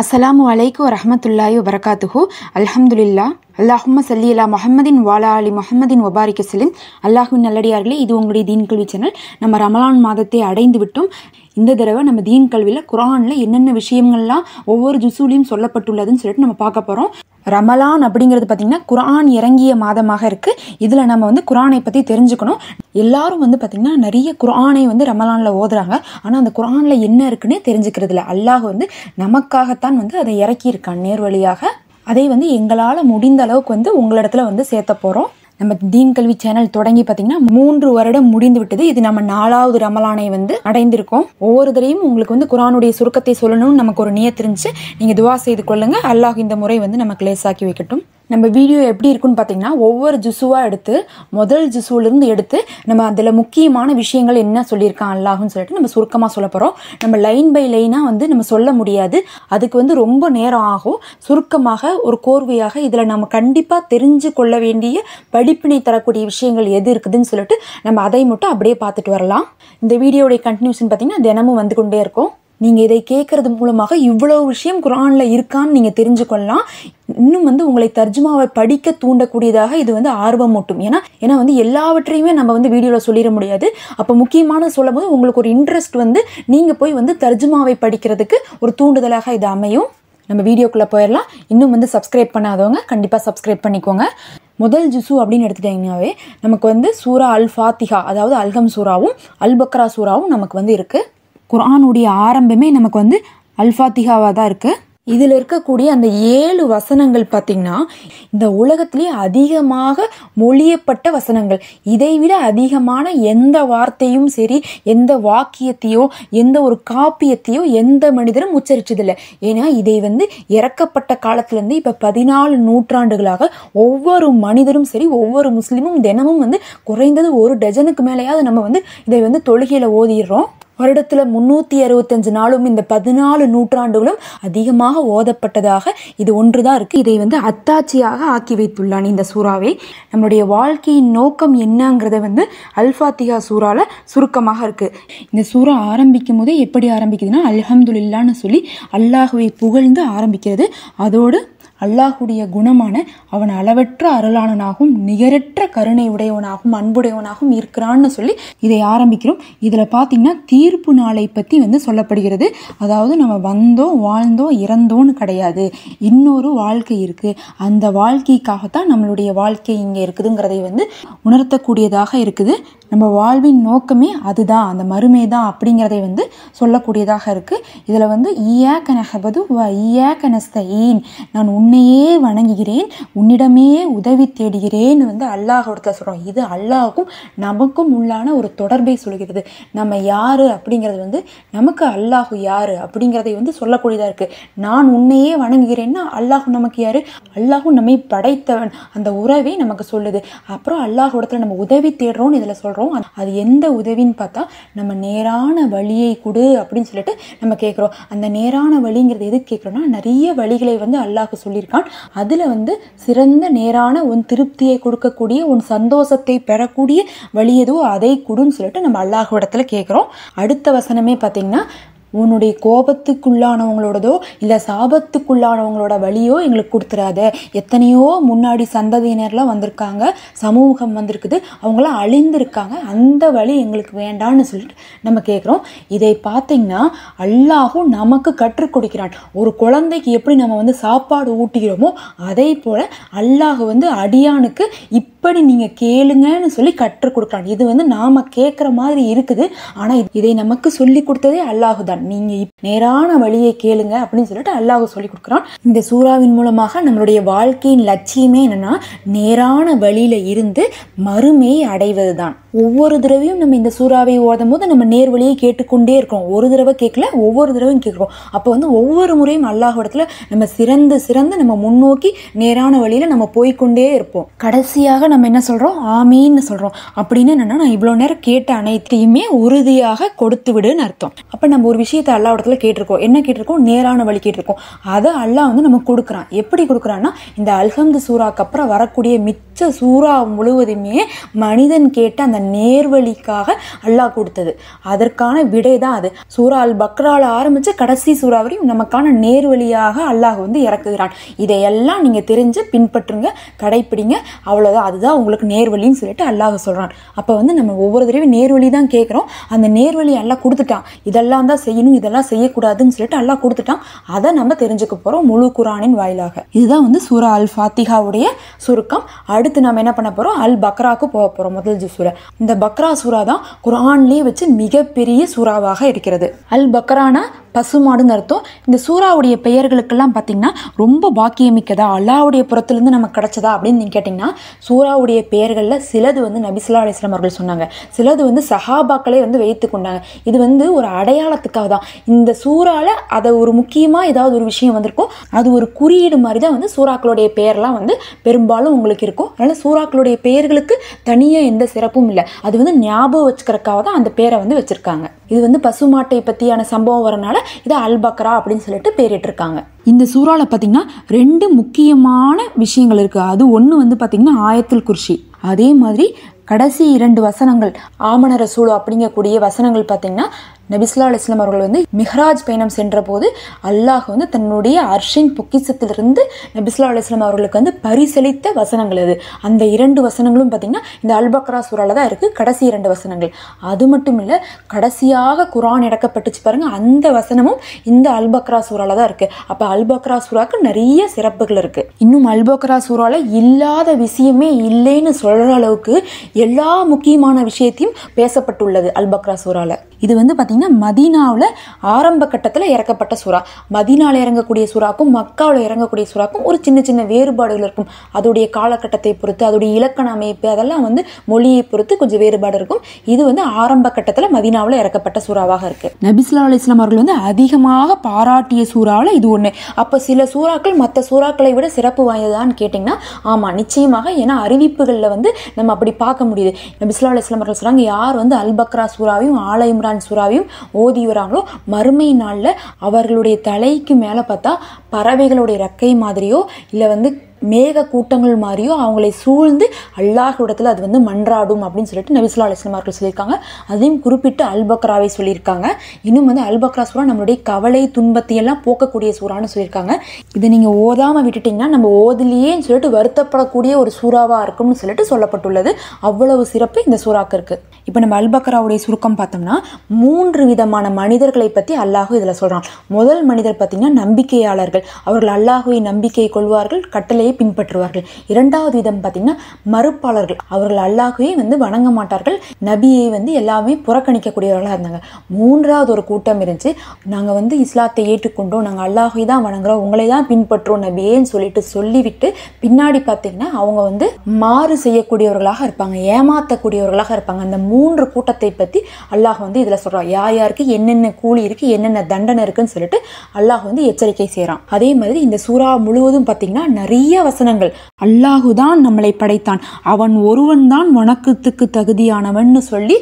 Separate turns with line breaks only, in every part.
அஸ்லாம் வலைக்கு வரமத்துல்லாய் வரகாத்துஹூ அல்ஹம்துலில்லா அல்லாஹும் சல்லி அலா முகமதின் வாலா அலி முகமதின் ஒபாரிக்க செல்லும் அல்லாஹும் நல்லடியார்களே இது உங்களுடைய தீன் கல்வி சேனல் நம்ம ரமலான் மாதத்தை அடைந்து விட்டோம் இந்த தடவை நம்ம தீன் கல்வியில் குரானில் என்னென்ன விஷயங்கள்லாம் ஒவ்வொரு ஜுசூலையும் சொல்லப்பட்டுள்ளதுன்னு சொல்லிட்டு நம்ம பார்க்க போகிறோம் ரமலான் அப்படிங்கிறது பார்த்திங்கன்னா குரான் இறங்கிய மாதமாக இருக்குது இதில் நம்ம வந்து குரானை பற்றி தெரிஞ்சுக்கணும் எல்லாரும் வந்து பார்த்திங்கன்னா நிறைய குரானை வந்து ரமலானில் ஓதுறாங்க ஆனால் அந்த குரானில் என்ன இருக்குன்னே தெரிஞ்சுக்கிறது இல்லை அல்லாஹ் வந்து நமக்காகத்தான் வந்து அதை இறக்கியிருக்கான் நேர்வழியாக அதை வந்து எங்களால் முடிந்த அளவுக்கு வந்து உங்களிடத்துல வந்து சேர்த்த போகிறோம் நம்ம தீன் கல்வி சேனல் தொடங்கி பார்த்தீங்கன்னா மூன்று வருடம் முடிந்து விட்டது இது நம்ம நாலாவது ரமலானை வந்து அடைந்திருக்கோம் ஒவ்வொரு தடையும் உங்களுக்கு வந்து குரானுடைய சுருக்கத்தை சொல்லணும்னு நமக்கு ஒரு நியத்திருந்துச்சு நீங்கள் துவா செய்து கொள்ளுங்கள் அல்லாஹ் இந்த முறை வந்து நமக்கு லேசாக்கி வைக்கட்டும் நம்ம வீடியோ எப்படி இருக்குன்னு பார்த்தீங்கன்னா ஒவ்வொரு ஜுசுவாக எடுத்து முதல் ஜுசுவிலேருந்து எடுத்து நம்ம அதில் முக்கியமான விஷயங்கள் என்ன சொல்லியிருக்கான் அல்லாஹுன்னு சொல்லிட்டு நம்ம சுருக்கமாக சொல்ல போகிறோம் நம்ம லைன் பை லைனாக வந்து நம்ம சொல்ல முடியாது அதுக்கு வந்து ரொம்ப நேரம் ஆகும் சுருக்கமாக ஒரு கோர்வையாக இதில் நம்ம கண்டிப்பாக தெரிஞ்சு கொள்ள வேண்டிய படிப்பினை தரக்கூடிய விஷயங்கள் எது இருக்குதுன்னு சொல்லிட்டு நம்ம அதை மட்டும் அப்படியே பார்த்துட்டு வரலாம் இந்த வீடியோடைய கண்டினியூஷன் பார்த்தீங்கன்னா தினமும் வந்து கொண்டே இருக்கும் நீங்கள் இதை கேட்குறது மூலமாக இவ்வளோ விஷயம் குரானில் இருக்கான்னு நீங்கள் தெரிஞ்சுக்கொள்ளலாம் இன்னும் வந்து உங்களை தர்ஜுமாவை படிக்க தூண்டக்கூடியதாக இது வந்து ஆர்வம் மட்டும் ஏன்னா ஏன்னா வந்து எல்லாவற்றையுமே நம்ம வந்து வீடியோவில் சொல்லிட முடியாது அப்போ முக்கியமான சொல்லும் போது உங்களுக்கு ஒரு இன்ட்ரெஸ்ட் வந்து நீங்கள் போய் வந்து தர்ஜுமாவை படிக்கிறதுக்கு ஒரு தூண்டுதலாக இது அமையும் நம்ம வீடியோக்குள்ளே போயிடலாம் இன்னும் வந்து சப்ஸ்கிரைப் பண்ணாதவங்க கண்டிப்பாக சப்ஸ்கிரைப் பண்ணிக்கோங்க முதல் ஜிசு அப்படின்னு எடுத்துட்டீங்கன்னாவே நமக்கு வந்து சூரா அல் ஃபாத்திஹா அதாவது அல்கம் சூராவும் அல் பக்ரா சூராவும் நமக்கு வந்து இருக்குது குரானுடைய ஆரம்பமே நமக்கு வந்து அல்ஃபாத்திகாவாக தான் இருக்குது இதில் இருக்கக்கூடிய அந்த ஏழு வசனங்கள் பார்த்திங்கன்னா இந்த உலகத்திலே அதிகமாக மொழியப்பட்ட வசனங்கள் இதைவிட அதிகமான எந்த வார்த்தையும் சரி எந்த வாக்கியத்தையோ எந்த ஒரு காப்பியத்தையோ எந்த மனிதரும் உச்சரிச்சதில்லை ஏன்னா இதை வந்து இறக்கப்பட்ட காலத்துலேருந்து இப்போ பதினாலு நூற்றாண்டுகளாக ஒவ்வொரு மனிதரும் சரி ஒவ்வொரு முஸ்லீமும் தினமும் வந்து குறைந்தது ஒரு டஜனுக்கு மேலேயாவது நம்ம வந்து இதை வந்து தொழுகையில் ஓதிடுறோம் வருடத்தில் முந்நூற்றி அறுபத்தஞ்சு நாளும் இந்த பதினாலு நூற்றாண்டுகளும் அதிகமாக ஓதப்பட்டதாக இது ஒன்றுதான் இருக்கு இருக்குது இதை வந்து அத்தாட்சியாக ஆக்கி வைத்துள்ளான் இந்த சூறாவை நம்முடைய வாழ்க்கையின் நோக்கம் என்னங்கிறத வந்து அல்ஃபாத்திகா சூறால சுருக்கமாக இருக்குது இந்த சூறா ஆரம்பிக்கும் போதே எப்படி ஆரம்பிக்குதுன்னா அல்ஹம்துல்லான்னு சொல்லி அல்லாஹுவை புகழ்ந்து ஆரம்பிக்கிறது அதோடு அல்லாஹுடைய குணமான அவன் அளவற்ற அருளாளனாகவும் நிகரற்ற கருணை உடையவனாகவும் அன்புடையவனாகவும் இருக்கிறான்னு சொல்லி இதை ஆரம்பிக்கிறோம் இதில் பார்த்திங்கன்னா தீர்ப்பு நாளை பற்றி வந்து சொல்லப்படுகிறது அதாவது நம்ம வந்தோம் வாழ்ந்தோம் இறந்தோன்னு கிடையாது இன்னொரு வாழ்க்கை இருக்குது அந்த வாழ்க்கைக்காகத்தான் நம்மளுடைய வாழ்க்கை இங்கே இருக்குதுங்கிறதை வந்து உணர்த்தக்கூடியதாக இருக்குது நம்ம வாழ்வின் நோக்கமே அதுதான் அந்த மறுமை தான் அப்படிங்கிறதை வந்து சொல்லக்கூடியதாக இருக்குது இதில் வந்து ஈயா கனஹபது வ ஈயா ஏன் நான் உன்னையே வணங்குகிறேன் உன்னிடமே உதவி தேடுகிறேன்னு வந்து அல்லாஹோடத்த சொல்கிறோம் இது அல்லாஹுக்கும் நமக்கும் உள்ளான ஒரு தொடர்பை சொல்கிறது நம்ம யார் அப்படிங்கிறது வந்து நமக்கு அல்லாஹு யார் அப்படிங்கிறதை வந்து சொல்லக்கூடியதாக இருக்குது நான் உன்னையே வணங்குகிறேன்னா அல்லாஹு நமக்கு யார் அல்லாஹு நம்மை படைத்தவன் அந்த உறவை நமக்கு சொல்லுது அப்புறம் அல்லாஹோடத்தில் நம்ம உதவி தேடுறோன்னு இதில் சொல்கிறோம் வரோம் அது எந்த உதவின்னு பார்த்தா நம்ம நேரான வழியை கொடு அப்படின்னு சொல்லிட்டு நம்ம கேட்குறோம் அந்த நேரான வழிங்கிறது எதுக்கு கேட்குறோன்னா நிறைய வழிகளை வந்து அல்லாஹ் சொல்லியிருக்கான் அதில் வந்து சிறந்த நேரான உன் திருப்தியை கொடுக்கக்கூடிய உன் சந்தோஷத்தை பெறக்கூடிய வழி எதுவோ அதை கொடுன்னு சொல்லிட்டு நம்ம அல்லாஹ் இடத்துல கேட்குறோம் அடுத்த வசனமே பார்த்திங்கன்னா உன்னுடைய கோபத்துக்குள்ளானவங்களோடதோ இல்லை சாபத்துக்குள்ளானவங்களோட வழியோ எங்களுக்கு கொடுத்துடாத எத்தனையோ முன்னாடி சந்ததியினர்லாம் வந்திருக்காங்க சமூகம் வந்திருக்குது அவங்களாம் அழிந்திருக்காங்க அந்த வழி எங்களுக்கு வேண்டான்னு சொல்லிட்டு நம்ம கேட்குறோம் இதை பார்த்தீங்கன்னா அல்லாஹும் நமக்கு கற்றுக் கொடுக்கிறான் ஒரு குழந்தைக்கு எப்படி நம்ம வந்து சாப்பாடு ஊட்டுகிறோமோ அதே போல் அல்லாஹ் வந்து அடியானுக்கு இப்படி நீங்கள் கேளுங்கன்னு சொல்லி கற்றுக் கொடுக்குறான் இது வந்து நாம் கேட்குற மாதிரி இருக்குது ஆனால் இதை நமக்கு சொல்லி கொடுத்ததே அல்லாஹு தான் குரான் நீங்க நேரான வழியை கேளுங்க அப்படின்னு சொல்லிட்டு அல்லாஹ் சொல்லி கொடுக்குறான் இந்த சூறாவின் மூலமாக நம்மளுடைய வாழ்க்கையின் லட்சியமே என்னன்னா நேரான வழியில இருந்து மறுமையை அடைவது ஒவ்வொரு தடவையும் நம்ம இந்த சூறாவை ஓதும் போது நம்ம நேர் வழியை கேட்டுக்கொண்டே இருக்கோம் ஒரு தடவை கேட்கல ஒவ்வொரு தடவையும் கேட்கிறோம் அப்போ வந்து ஒவ்வொரு முறையும் அல்லாஹ் இடத்துல நம்ம சிறந்து சிறந்து நம்ம முன்னோக்கி நேரான வழியில நம்ம போய்கொண்டே இருப்போம் கடைசியாக நம்ம என்ன சொல்றோம் ஆமீன்னு சொல்றோம் அப்படின்னு என்னன்னா நான் இவ்வளவு நேரம் கேட்ட அனைத்தையுமே உறுதியாக கொடுத்து விடுன்னு அர்த்தம் அப்ப நம்ம ஒரு விஷயத்தை அல்லா இடத்துல கேட்டிருக்கோம் என்ன கேட்டிருக்கோம் நேரான வழி கேட்டிருக்கோம் அதை அல்லா வந்து நமக்கு கொடுக்குறான் எப்படி கொடுக்குறான்னா இந்த அல்ஹந்து சூறாக்கு அப்புறம் வரக்கூடிய மிச்ச சூறா முழுவதுமே மனிதன் கேட்ட அந்த நேர்வழிக்காக அல்லாஹ் கொடுத்தது அதற்கான விடை தான் அது சூறா அல் பக்ரால ஆரம்பித்து கடைசி சூறா வரையும் நமக்கான நேர்வழியாக அல்லாஹ் வந்து இறக்குகிறான் இதையெல்லாம் நீங்கள் தெரிஞ்சு பின்பற்றுங்க கடைப்பிடிங்க அவ்வளோதான் அதுதான் உங்களுக்கு நேர்வழின்னு சொல்லிட்டு அல்லாஹ் சொல்கிறான் அப்போ வந்து நம்ம ஒவ்வொரு தடவையும் நேர்வழி தான் கேட்குறோம் அந்த நேர்வழி அல்லாஹ் கொடுத்துட்டான் இதெல்லாம் தான் செய்ய செய்யணும் இதெல்லாம் செய்யக்கூடாதுன்னு சொல்லிட்டு அல்லாஹ் கொடுத்துட்டான் அதை நம்ம தெரிஞ்சுக்க போகிறோம் முழு குரானின் வாயிலாக இதுதான் வந்து சூரா அல் ஃபாத்திகாவுடைய சுருக்கம் அடுத்து நம்ம என்ன பண்ண போகிறோம் அல் பக்ராவுக்கு போக போகிறோம் முதல் சூரா இந்த பக்ரா சூரா தான் குரான்லேயே வச்சு மிகப்பெரிய சூறாவாக இருக்கிறது அல் பக்ரானா பசுமாடுன்னு அர்த்தம் இந்த சூறாவுடைய பெயர்களுக்கெல்லாம் பார்த்தீங்கன்னா ரொம்ப பாக்கியமிக்கதா அல்லாவுடைய புறத்துலேருந்து நமக்கு கிடச்சதா அப்படின்னு நீங்கள் கேட்டிங்கன்னா சூறாவுடைய பெயர்களில் சிலது வந்து நபிசுல்லா அலிஸ்லாம் அவர்கள் சொன்னாங்க சிலது வந்து சஹாபாக்களே வந்து வைத்து கொண்டாங்க இது வந்து ஒரு அடையாளத்துக்காக தான் இந்த சூறாவில் அதை ஒரு முக்கியமாக ஏதாவது ஒரு விஷயம் வந்திருக்கும் அது ஒரு குறியீடு மாதிரி தான் வந்து சூறாக்களுடைய பெயர்லாம் வந்து பெரும்பாலும் உங்களுக்கு இருக்கும் அதனால் சூறாக்களுடைய பெயர்களுக்கு தனியாக எந்த சிறப்பும் இல்லை அது வந்து ஞாபகம் வச்சுக்கிறக்காக தான் அந்த பேரை வந்து வச்சுருக்காங்க இது வந்து பசுமாட்டை பற்றியான சம்பவம் வரனால அல் அல்பக்ரா அப்படின்னு சொல்லிட்டு பேரிட்டிருக்காங்க இந்த சூறாவில் பார்த்தீங்கன்னா ரெண்டு முக்கியமான விஷயங்கள் இருக்குது அது ஒன்று வந்து பார்த்திங்கன்னா ஆயத்தில் குர்ஷி அதே மாதிரி கடைசி இரண்டு வசனங்கள் ஆமண ரசூலு அப்படிங்கக்கூடிய வசனங்கள் பார்த்தீங்கன்னா நபிஸ்லா அலிஸ்லாம் அவர்கள் வந்து மிஹராஜ் பயணம் சென்ற போது அல்லாஹ் வந்து தன்னுடைய அர்ஷின் பொக்கிசத்திலிருந்து நபிஸ்லா அலிஸ்லாம் அவர்களுக்கு வந்து பரிசளித்த வசனங்கள் அது அந்த இரண்டு வசனங்களும் பார்த்தீங்கன்னா இந்த அல்பக்ரா சூறாவில் தான் இருக்குது கடைசி இரண்டு வசனங்கள் அது மட்டும் இல்லை கடைசியாக குரான் இடக்கப்பட்டுச்சு பாருங்கள் அந்த வசனமும் இந்த அல்பக்ரா சூறாவில் தான் இருக்குது அப்போ அல்பக்ரா சூறாவுக்கு நிறைய சிறப்புகள் இருக்குது இன்னும் அல்பக்ரா சூறாவில் இல்லாத விஷயமே இல்லைன்னு சொல்கிற அளவுக்கு எல்லா முக்கியமான விஷயத்தையும் பேசப்பட்டுள்ளது அல்பக்ரா சூறால சூறாவில் இது வந்து பார்த்திங்கன்னா மதீனாவில் ஆரம்ப கட்டத்தில் இறக்கப்பட்ட சுறா மதீனாவில் இறங்கக்கூடிய சுறாக்கும் மக்காவில் இறங்கக்கூடிய சுறாக்கும் ஒரு சின்ன சின்ன வேறுபாடுகள் இருக்கும் அதோடைய காலகட்டத்தை பொறுத்து அதோடைய இலக்கண அமைப்பு அதெல்லாம் வந்து மொழியை பொறுத்து கொஞ்சம் வேறுபாடு இருக்கும் இது வந்து ஆரம்ப கட்டத்தில் மதீனாவில் இறக்கப்பட்ட சுறாவாக இருக்குது நபிஸ்லா அலி இஸ்லாம் அவர்கள் வந்து அதிகமாக பாராட்டிய சூறாவில் இது ஒன்று அப்போ சில சூறாக்கள் மற்ற சூறாக்களை விட சிறப்பு வாய்ந்ததான்னு கேட்டிங்கன்னா ஆமாம் நிச்சயமாக ஏன்னா அறிவிப்புகளில் வந்து நம்ம அப்படி பார்க்க முடியுது நபிஸ்லா அலிஸ்லாம் அவர்கள் சொல்கிறாங்க யார் வந்து அல் பக்ரா சூறாவையும் ஆல இம்ரான் சூறாவையும் ஓதி வராங்களோ மறுமை நாளில் அவர்களுடைய தலைக்கு மேலே பார்த்தா பறவைகளுடைய ரெக்கை மாதிரியோ இல்லை வந்து மேக கூட்டங்கள் மாதிரியோ அவங்களை சூழ்ந்து அல்லாஹிடத்தில் அது வந்து மன்றாடும் அப்படின்னு சொல்லிட்டு நபிசுல்லா அலிஸ்லாம் அவர்கள் சொல்லியிருக்காங்க அதையும் குறிப்பிட்டு அல்பக்ராவை சொல்லியிருக்காங்க இன்னும் வந்து அல்பக்ரா சூறா நம்மளுடைய கவலை துன்பத்தையெல்லாம் போக்கக்கூடிய சூறான்னு சொல்லியிருக்காங்க இதை நீங்கள் ஓதாமல் விட்டுட்டிங்கன்னா நம்ம ஓதிலேயே சொல்லிட்டு வருத்தப்படக்கூடிய ஒரு சூறாவாக இருக்கும்னு சொல்லிட்டு சொல்லப்பட்டுள்ளது அவ்வளவு சிறப்பு இந்த சூறாக்கு இருக்குது இப்போ நம்ம அல்பக்ராவுடைய சுருக்கம் பார்த்தோம்னா மூன்று விதமான மனிதர்களை பற்றி அல்லாஹு இதில் சொல்கிறான் முதல் மனிதர் பார்த்திங்கன்னா நம்பிக்கையாளர்கள் அவர்கள் அல்லாஹுவை நம்பிக்கை கொள்வார்கள் கட்டளை முறையை பின்பற்றுவார்கள் இரண்டாவது விதம் பார்த்தீங்கன்னா மறுப்பாளர்கள் அவர்கள் அல்லாஹையே வந்து வணங்க மாட்டார்கள் நபியை வந்து எல்லாமே புறக்கணிக்கக்கூடியவர்களாக இருந்தாங்க மூன்றாவது ஒரு கூட்டம் இருந்துச்சு நாங்கள் வந்து இஸ்லாத்தை ஏற்றுக்கொண்டோம் நாங்கள் அல்லாஹை தான் வணங்குறோம் உங்களை தான் பின்பற்றுவோம் நபியேன்னு சொல்லிட்டு சொல்லிவிட்டு பின்னாடி பார்த்தீங்கன்னா அவங்க வந்து மாறு செய்யக்கூடியவர்களாக இருப்பாங்க ஏமாற்றக்கூடியவர்களாக இருப்பாங்க அந்த மூன்று கூட்டத்தை பற்றி அல்லாஹ் வந்து இதில் சொல்கிறான் யார் யாருக்கு என்னென்ன கூலி இருக்குது என்னென்ன தண்டனை இருக்குன்னு சொல்லிட்டு அல்லாஹ் வந்து எச்சரிக்கை செய்கிறான் அதே மாதிரி இந்த சூறா முழுவதும் பார்த்தீங்கன்னா நிறைய நிறைய வசனங்கள் அல்லாஹுதான் நம்மளை படைத்தான் அவன் ஒருவன் தான் வணக்கத்துக்கு தகுதியானவன் சொல்லி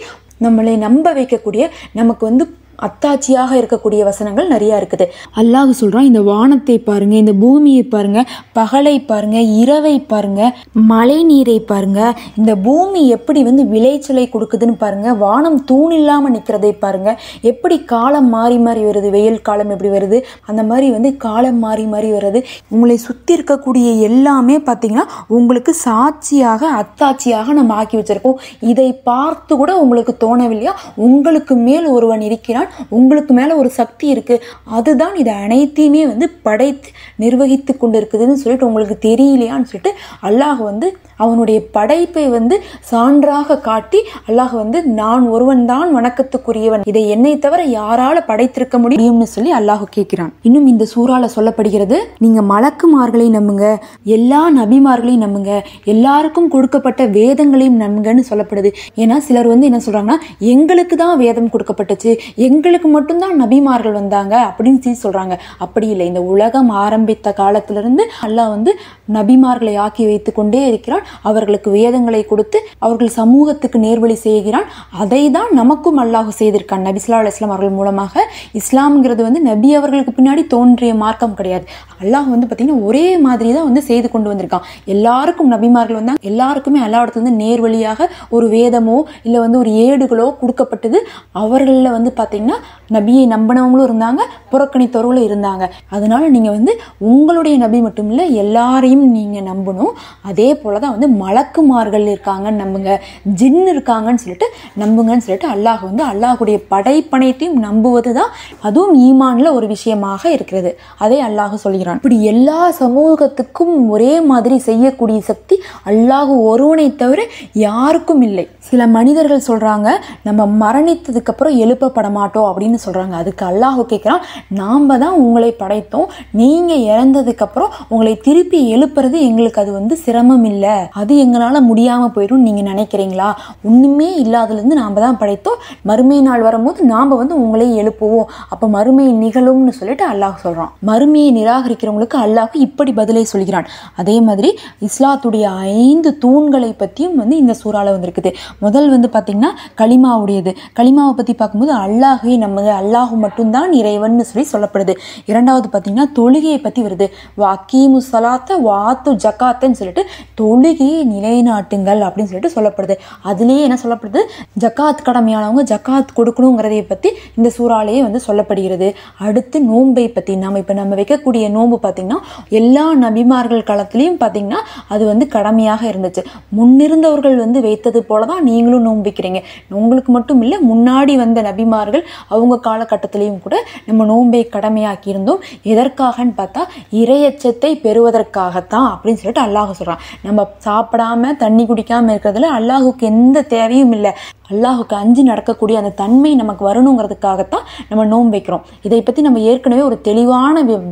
நம்மளை நம்ப வைக்கக்கூடிய நமக்கு வந்து அத்தாட்சியாக இருக்கக்கூடிய வசனங்கள் நிறையா இருக்குது அல்லாஹ் சொல்கிறான் இந்த வானத்தை பாருங்கள் இந்த பூமியை பாருங்கள் பகலை பாருங்கள் இரவை பாருங்கள் மழை நீரை பாருங்க இந்த பூமி எப்படி வந்து விளைச்சலை கொடுக்குதுன்னு பாருங்கள் வானம் தூண் இல்லாமல் நிற்கிறதை பாருங்கள் எப்படி காலம் மாறி மாறி வருது வெயில் காலம் எப்படி வருது அந்த மாதிரி வந்து காலம் மாறி மாறி வருது உங்களை சுற்றி இருக்கக்கூடிய எல்லாமே பார்த்தீங்கன்னா உங்களுக்கு சாட்சியாக அத்தாட்சியாக நம்ம ஆக்கி வச்சிருக்கோம் இதை பார்த்து கூட உங்களுக்கு தோணவில்லையா உங்களுக்கு மேல் ஒருவன் இருக்கிறான் உங்களுக்கு மேலே ஒரு சக்தி இருக்குது அதுதான் இதை அனைத்தையுமே வந்து படைத்து நிர்வகித்து கொண்டு இருக்குதுன்னு சொல்லிட்டு உங்களுக்கு தெரியலையான்னு சொல்லிட்டு அல்லாஹ் வந்து அவனுடைய படைப்பை வந்து சான்றாக காட்டி அல்லாஹ் வந்து நான் ஒருவன் தான் வணக்கத்துக்குரியவன் இதை என்னை தவிர யாரால படைத்திருக்க முடியும்னு சொல்லி அல்லாஹ் கேட்கிறான் இன்னும் இந்த சூறால சொல்லப்படுகிறது நீங்க மலக்குமார்களை நம்புங்க எல்லா நபிமார்களையும் நம்புங்க எல்லாருக்கும் கொடுக்கப்பட்ட வேதங்களையும் நம்புங்கன்னு சொல்லப்படுது ஏன்னா சிலர் வந்து என்ன சொல்றாங்கன்னா எங்களுக்கு தான் வேதம் கொடுக்கப்பட்டுச்சு எங்க எங்களுக்கு மட்டும்தான் நபிமார்கள் வந்தாங்க அப்படின்னு சொல்லி சொல்கிறாங்க அப்படி இல்லை இந்த உலகம் ஆரம்பித்த காலத்திலிருந்து அல்லாஹ் வந்து நபிமார்களை ஆக்கி வைத்து கொண்டே இருக்கிறான் அவர்களுக்கு வேதங்களை கொடுத்து அவர்கள் சமூகத்துக்கு நேர்வழி செய்கிறான் அதை தான் நமக்கும் அல்லாஹ் செய்திருக்கான் சுல்லா இஸ்லாம் அவர்கள் மூலமாக இஸ்லாம்ங்கிறது வந்து நபி அவர்களுக்கு பின்னாடி தோன்றிய மார்க்கம் கிடையாது அல்லாஹ் வந்து பார்த்திங்கன்னா ஒரே மாதிரி தான் வந்து செய்து கொண்டு வந்திருக்கான் எல்லாருக்கும் நபிமார்கள் வந்தாங்க எல்லாருக்குமே எல்லா இடத்துலேருந்து நேர்வழியாக ஒரு வேதமோ இல்லை வந்து ஒரு ஏடுகளோ கொடுக்கப்பட்டது அவர்களில் வந்து பார்த்தீங்கன்னா பார்த்தீங்கன்னா நபியை நம்பினவங்களும் இருந்தாங்க புறக்கணித்தவர்களும் இருந்தாங்க அதனால் நீங்கள் வந்து உங்களுடைய நபி மட்டும் இல்லை எல்லாரையும் நீங்கள் நம்பணும் அதே போல் தான் வந்து மலக்குமார்கள் இருக்காங்கன்னு நம்புங்க ஜின்னு இருக்காங்கன்னு சொல்லிட்டு நம்புங்கன்னு சொல்லிட்டு அல்லாஹ் வந்து அல்லாஹுடைய படைப்பனைத்தையும் நம்புவது தான் அதுவும் ஈமானில் ஒரு விஷயமாக இருக்கிறது அதே அல்லாஹ் சொல்கிறான் இப்படி எல்லா சமூகத்துக்கும் ஒரே மாதிரி செய்யக்கூடிய சக்தி அல்லாஹ் ஒருவனை தவிர யாருக்கும் இல்லை சில மனிதர்கள் சொல்கிறாங்க நம்ம மரணித்ததுக்கப்புறம் எழுப்பப்பட மாட்டோம் மாட்டோம் அப்படின்னு சொல்கிறாங்க அதுக்கு அல்லாஹ் கேட்குறான் நாம் தான் உங்களை படைத்தோம் நீங்கள் இறந்ததுக்கப்புறம் உங்களை திருப்பி எழுப்புறது எங்களுக்கு அது வந்து சிரமம் இல்லை அது எங்களால் முடியாமல் போயிடும் நீங்கள் நினைக்கிறீங்களா ஒன்றுமே இல்லாததுலேருந்து நாம் தான் படைத்தோம் மறுமை நாள் வரும்போது நாம் வந்து உங்களை எழுப்புவோம் அப்போ மறுமை நிகழும்னு சொல்லிட்டு அல்லாஹ் சொல்கிறான் மறுமையை நிராகரிக்கிறவங்களுக்கு அல்லாஹ் இப்படி பதிலை சொல்கிறான் அதே மாதிரி இஸ்லாத்துடைய ஐந்து தூண்களை பற்றியும் வந்து இந்த சூறாவில் வந்திருக்குது முதல் வந்து பார்த்திங்கன்னா களிமாவுடையது களிமாவை பற்றி பார்க்கும்போது அல்லாஹ் வகை நமது அல்லாஹு மட்டும்தான் இறைவன் சொல்லி சொல்லப்படுது இரண்டாவது பார்த்தீங்கன்னா தொழுகையை பற்றி வருது வாக்கீமு சலாத்த வாத்து ஜக்காத்தன்னு சொல்லிட்டு தொழுகையை நிலைநாட்டுங்கள் அப்படின்னு சொல்லிட்டு சொல்லப்படுது அதுலேயே என்ன சொல்லப்படுது ஜக்காத் கடமையானவங்க ஜக்காத் கொடுக்கணுங்கிறதை பற்றி இந்த சூறாலேயே வந்து சொல்லப்படுகிறது அடுத்து நோன்பை பற்றி நம்ம இப்போ நம்ம வைக்கக்கூடிய நோன்பு பார்த்திங்கன்னா எல்லா நபிமார்கள் காலத்துலேயும் பார்த்திங்கன்னா அது வந்து கடமையாக இருந்துச்சு முன்னிருந்தவர்கள் வந்து வைத்தது போல தான் நீங்களும் நோன்பிக்கிறீங்க உங்களுக்கு மட்டும் இல்லை முன்னாடி வந்த நபிமார்கள் அவங்க காலகட்டத்திலையும் கூட நம்ம நோன்பை கடமையாக்கி இருந்தோம் எதற்காகன்னு பார்த்தா இரையச்சத்தை பெறுவதற்காகத்தான் அப்படின்னு சொல்லிட்டு அல்லாஹ் சொல்கிறான் நம்ம சாப்பிடாம தண்ணி குடிக்காமல் இருக்கிறதுல அல்லாஹுக்கு எந்த தேவையும் இல்லை அல்லாஹுக்கு அஞ்சு நடக்கக்கூடிய அந்த தன்மை நமக்கு வரணுங்கிறதுக்காகத்தான் நம்ம நோம் வைக்கிறோம் இதை பற்றி நம்ம ஏற்கனவே ஒரு தெளிவான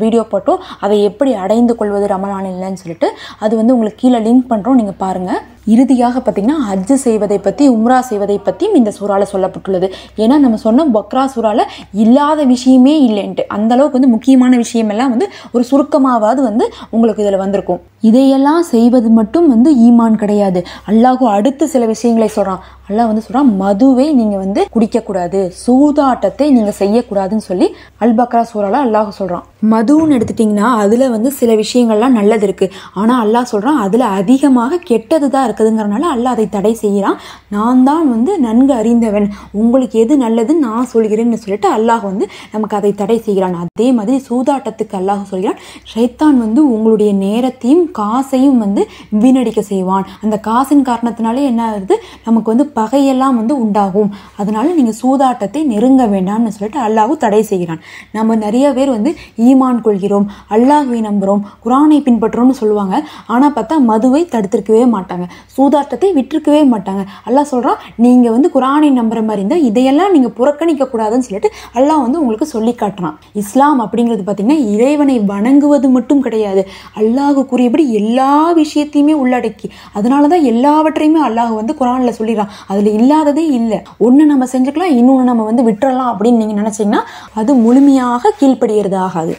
வீடியோ போட்டோம் அதை எப்படி அடைந்து கொள்வது ரமணான் இல்லைன்னு சொல்லிட்டு அது வந்து உங்களுக்கு கீழே லிங்க் பண்ணுறோம் நீங்கள் பாருங்கள் இறுதியாக பார்த்திங்கன்னா ஹஜ்ஜு செய்வதை பற்றி உம்ரா செய்வதை பற்றியும் இந்த சூறாவில் சொல்லப்பட்டுள்ளது ஏன்னா நம்ம சொன்ன பக்ரா சூறாவில் இல்லாத விஷயமே இல்லைன்ட்டு அந்தளவுக்கு வந்து முக்கியமான விஷயமெல்லாம் வந்து ஒரு சுருக்கமாவது வந்து உங்களுக்கு இதில் வந்திருக்கும் இதையெல்லாம் செய்வது மட்டும் வந்து ஈமான் கிடையாது அல்லாஹும் அடுத்து சில விஷயங்களை சொல்கிறான் அல்லாஹ் வந்து சொல்கிறான் அப்படின்னா மதுவை நீங்க வந்து குடிக்கக்கூடாது சூதாட்டத்தை நீங்க செய்யக்கூடாதுன்னு சொல்லி அல்பக்ரா சூறால அல்லாஹ் சொல்றான் மதுன்னு எடுத்துட்டிங்கன்னா அதில் வந்து சில விஷயங்கள்லாம் நல்லது இருக்குது ஆனால் அல்லாஹ் சொல்கிறான் அதில் அதிகமாக கெட்டது தான் இருக்குதுங்கிறனால அல்லாஹ் அதை தடை செய்கிறான் நான் தான் வந்து நன்கு அறிந்தவன் உங்களுக்கு எது நல்லதுன்னு நான் சொல்கிறேன்னு சொல்லிட்டு அல்லாஹ் வந்து நமக்கு அதை தடை செய்கிறான் அதே மாதிரி சூதாட்டத்துக்கு அல்லாஹ் சொல்கிறான் ஷைத்தான் வந்து உங்களுடைய நேரத்தையும் காசையும் வந்து வீணடிக்க செய்வான் அந்த காசின் காரணத்தினாலே என்ன ஆகுது நமக்கு வந்து பகையெல்லாம் வந்து உண்டாகும் அதனால நீங்கள் சூதாட்டத்தை நெருங்க வேண்டாம்னு சொல்லிட்டு அல்லாஹும் தடை செய்கிறான் நம்ம நிறைய பேர் வந்து ஈமான் கொள்கிறோம் அல்லாஹுவை நம்புகிறோம் குரானை பின்பற்றுறோம்னு சொல்லுவாங்க ஆனால் பார்த்தா மதுவை தடுத்திருக்கவே மாட்டாங்க சூதாட்டத்தை விட்டுருக்கவே மாட்டாங்க அல்லாஹ் சொல்கிறான் நீங்கள் வந்து குரானை நம்புகிற மாதிரி இருந்தால் இதையெல்லாம் நீங்கள் புறக்கணிக்கக்கூடாதுன்னு சொல்லிட்டு அல்லாஹ் வந்து உங்களுக்கு சொல்லி காட்டுறான் இஸ்லாம் அப்படிங்கிறது பார்த்திங்கன்னா இறைவனை வணங்குவது மட்டும் கிடையாது அல்லாஹு கூறியபடி எல்லா விஷயத்தையுமே உள்ளடக்கி அதனால தான் எல்லாவற்றையுமே அல்லாஹ் வந்து குரானில் சொல்லிடுறான் அதில் இல்லாததே இல்லை ஒன்று நம்ம செஞ்சுக்கலாம் இன்னொன்று நம்ம வந்து விட்டுறலாம் அப்படின்னு நீங்கள் நினச்சிங்கன்னா அது முழுமையாக கீழ்ப்படுகிறது ஆகாது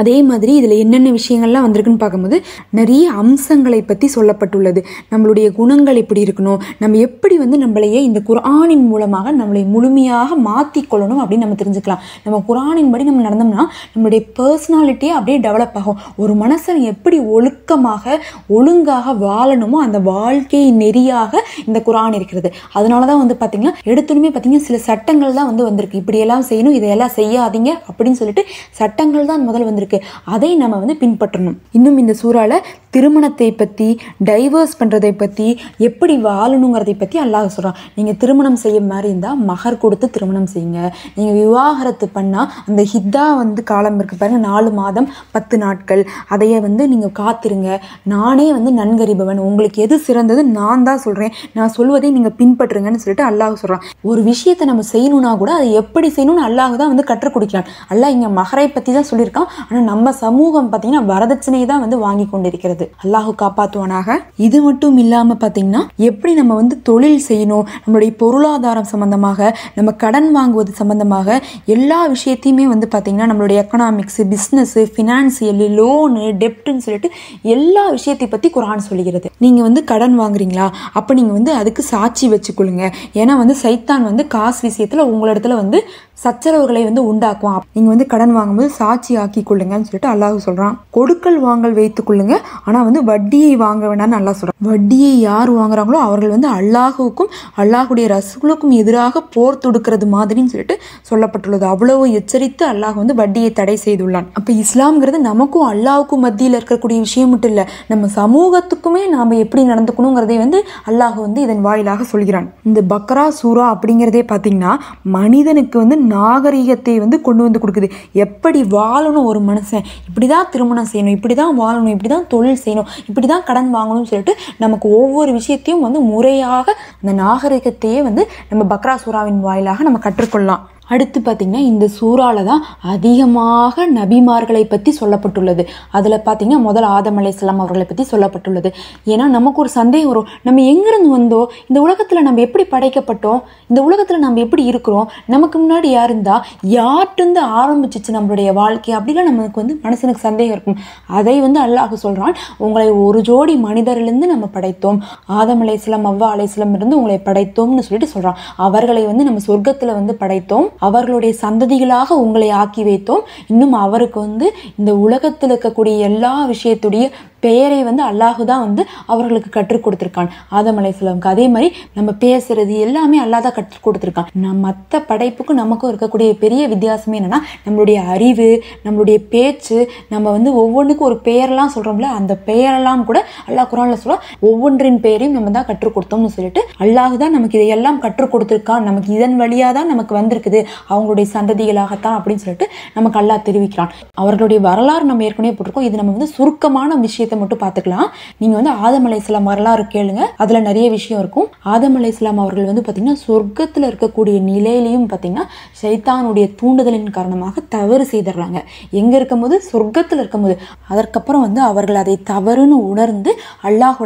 அதே மாதிரி இதில் என்னென்ன விஷயங்கள்லாம் வந்திருக்குன்னு பார்க்கும்போது நிறைய அம்சங்களை பற்றி சொல்லப்பட்டுள்ளது நம்மளுடைய குணங்கள் எப்படி இருக்கணும் நம்ம எப்படி வந்து நம்மளையே இந்த குரானின் மூலமாக நம்மளை முழுமையாக மாற்றிக்கொள்ளணும் அப்படின்னு நம்ம தெரிஞ்சுக்கலாம் நம்ம குரானின் படி நம்ம நடந்தோம்னா நம்மளுடைய பர்சனாலிட்டியே அப்படியே டெவலப் ஆகும் ஒரு மனசன் எப்படி ஒழுக்கமாக ஒழுங்காக வாழணுமோ அந்த வாழ்க்கையை நெறியாக இந்த குரான் இருக்கிறது அதனால தான் வந்து பார்த்திங்கன்னா எடுத்துனுமே பார்த்திங்கன்னா சில சட்டங்கள் தான் வந்து வந்திருக்கு இப்படியெல்லாம் செய்யணும் இதையெல்லாம் செய்யாதீங்க அப்படின்னு சொல்லிட்டு சட்டங்கள் தான் முதல் வந்திருக்கு இருக்கு அதை நம்ம வந்து பின்பற்றணும் இன்னும் இந்த சூறால திருமணத்தை பற்றி டைவர்ஸ் பண்ணுறதை பற்றி எப்படி வாழணுங்கிறதை பற்றி அல்லாஹ் சொல்கிறான் நீங்கள் திருமணம் செய்ய மாதிரி இருந்தால் மகர் கொடுத்து திருமணம் செய்யுங்க நீங்கள் விவாகரத்து பண்ணால் அந்த ஹித்தா வந்து காலம் இருக்கு பாருங்க நாலு மாதம் பத்து நாட்கள் அதையே வந்து நீங்கள் காத்திருங்க நானே வந்து நன்கறிபவன் உங்களுக்கு எது சிறந்தது நான் தான் சொல்கிறேன் நான் சொல்வதை நீங்கள் பின்பற்றுங்கன்னு சொல்லிட்டு அல்லாஹ் சொல்கிறான் ஒரு விஷயத்தை நம்ம செய்யணும்னா கூட அதை எப்படி செய்யணும்னு அல்லாஹ் தான் வந்து கற்றுக் கொடுக்கிறான் அல்லாஹ் இங்கே மகரை பற்றி தான் சொல்லியிருக்கான் ஆனால் நம்ம சமூகம் பார்த்தீங்கன்னா வரதட்சணை தான் வந்து வாங்கி கொண்டிருக்கிறது அல்லாஹு காப்பாற்றுவானாக இது மட்டும் இல்லாமல் பார்த்தீங்கன்னா எப்படி நம்ம வந்து தொழில் செய்யணும் நம்மளுடைய பொருளாதாரம் சம்மந்தமாக நம்ம கடன் வாங்குவது சம்மந்தமாக எல்லா விஷயத்தையுமே வந்து பார்த்திங்கன்னா நம்மளுடைய எக்கனாமிக்ஸு பிஸ்னஸ்ஸு ஃபினான்சியலு லோனு டெப்ட்டுன்னு சொல்லிட்டு எல்லா விஷயத்தை பற்றி குரான் சொல்லுகிறது நீங்கள் வந்து கடன் வாங்குறீங்களா அப்போ நீங்கள் வந்து அதுக்கு சாட்சி வச்சுக்கொள்ளுங்க ஏன்னா வந்து சைத்தான் வந்து காசு விஷயத்தில் உங்களிடத்துல வந்து சச்சரவுகளை வந்து உண்டாக்குவான் நீங்கள் வந்து கடன் வாங்கும்போது சாட்சி ஆக்கி கொள்ளுங்க கொள்ளுங்கன்னு சொல்லிட்டு அல்லாஹ் சொல்கிறான் கொடுக்கல் வாங்கல் வைத்து கொள்ளுங்க ஆனால் வந்து வட்டியை வாங்க வேண்டாம்னு அல்லாஹ் சொல்கிறான் வட்டியை யார் வாங்குறாங்களோ அவர்கள் வந்து அல்லாஹுக்கும் அல்லாஹுடைய ரசுகளுக்கும் எதிராக போர் தொடுக்கிறது மாதிரின்னு சொல்லிட்டு சொல்லப்பட்டுள்ளது அவ்வளவு எச்சரித்து அல்லாஹ் வந்து வட்டியை தடை செய்துள்ளான் அப்போ இஸ்லாம்ங்கிறது நமக்கும் அல்லாஹுக்கும் மத்தியில் இருக்கக்கூடிய விஷயம் மட்டும் இல்லை நம்ம சமூகத்துக்குமே நாம் எப்படி நடந்துக்கணுங்கிறதே வந்து அல்லாஹ் வந்து இதன் வாயிலாக சொல்கிறான் இந்த பக்ரா சூரா அப்படிங்கிறதே பார்த்தீங்கன்னா மனிதனுக்கு வந்து நாகரீகத்தை வந்து கொண்டு வந்து கொடுக்குது எப்படி வாழணும் ஒரு மனித மனுஷன் இப்படி தான் திருமணம் செய்யணும் இப்படி தான் வாழணும் இப்படி தான் தொழில் செய்யணும் இப்படி தான் கடன் வாங்கணும்னு சொல்லிட்டு நமக்கு ஒவ்வொரு விஷயத்தையும் வந்து முறையாக அந்த நாகரிகத்தையே வந்து நம்ம பக்ரா சூறாவின் வாயிலாக நம்ம கற்றுக்கொள்ளலாம் அடுத்து பார்த்திங்கன்னா இந்த சூறாவில் தான் அதிகமாக நபிமார்களை பற்றி சொல்லப்பட்டுள்ளது அதில் பார்த்திங்கன்னா முதல் ஆதம் அலையாம் அவர்களை பற்றி சொல்லப்பட்டுள்ளது ஏன்னா நமக்கு ஒரு சந்தேகம் வரும் நம்ம எங்கேருந்து வந்தோ இந்த உலகத்தில் நம்ம எப்படி படைக்கப்பட்டோம் இந்த உலகத்தில் நம்ம எப்படி இருக்கிறோம் நமக்கு முன்னாடி யார் இருந்தால் யார்கிட்டருந்து ஆரம்பிச்சிச்சு நம்மளுடைய வாழ்க்கை அப்படிலாம் நமக்கு வந்து மனசனுக்கு சந்தேகம் இருக்கும் அதை வந்து அல்லாஹ் சொல்கிறான் உங்களை ஒரு ஜோடி மனிதர்லேருந்து நம்ம படைத்தோம் ஆதம் அலையாம் அவ்வா அலையாம் இருந்து உங்களை படைத்தோம்னு சொல்லிட்டு சொல்கிறான் அவர்களை வந்து நம்ம சொர்க்கத்தில் வந்து படைத்தோம் அவர்களுடைய சந்ததிகளாக உங்களை ஆக்கி வைத்தோம் இன்னும் அவருக்கு வந்து இந்த உலகத்தில் இருக்கக்கூடிய எல்லா விஷயத்துடைய பெயரை வந்து அல்லாஹு தான் வந்து அவர்களுக்கு கற்றுக் கொடுத்துருக்கான் ஆதம் அலைசலாமுக்கு அதே மாதிரி நம்ம பேசுறது எல்லாமே அல்லா தான் கற்றுக் கொடுத்துருக்கான் நம்ம மற்ற படைப்புக்கும் நமக்கும் இருக்கக்கூடிய பெரிய வித்தியாசமே என்னென்னா நம்மளுடைய அறிவு நம்மளுடைய பேச்சு நம்ம வந்து ஒவ்வொன்றுக்கும் ஒரு பெயரெல்லாம் சொல்கிறோம்ல அந்த பெயரெல்லாம் கூட அல்லாஹ் குரானில் சொல்ல ஒவ்வொன்றின் பெயரையும் நம்ம தான் கற்றுக் கொடுத்தோம்னு சொல்லிட்டு அல்லாஹு தான் நமக்கு இதையெல்லாம் கற்றுக் கொடுத்துருக்கான் நமக்கு இதன் வழியாக தான் நமக்கு வந்திருக்குது அவங்களுடைய சந்ததிகளாகத்தான் அப்படின்னு சொல்லிட்டு நமக்கு அல்லாஹ் தெரிவிக்கிறான் அவர்களுடைய வரலாறு நம்ம ஏற்கனவே போட்டிருக்கோம் இது நம்ம வந்து சுருக்கமான விஷயத்தை விஷயத்த மட்டும் பார்த்துக்கலாம் நீங்கள் வந்து ஆதமலை சிலம் வரலாறு கேளுங்க அதில் நிறைய விஷயம் இருக்கும் ஆதமலை சிலம் அவர்கள் வந்து பார்த்திங்கன்னா சொர்க்கத்தில் இருக்கக்கூடிய நிலையிலையும் பார்த்திங்கன்னா சைத்தானுடைய தூண்டுதலின் காரணமாக தவறு செய்திடுறாங்க எங்கே இருக்கும்போது சொர்க்கத்தில் இருக்கும்போது அதற்கப்புறம் வந்து அவர்கள் அதை தவறுன்னு உணர்ந்து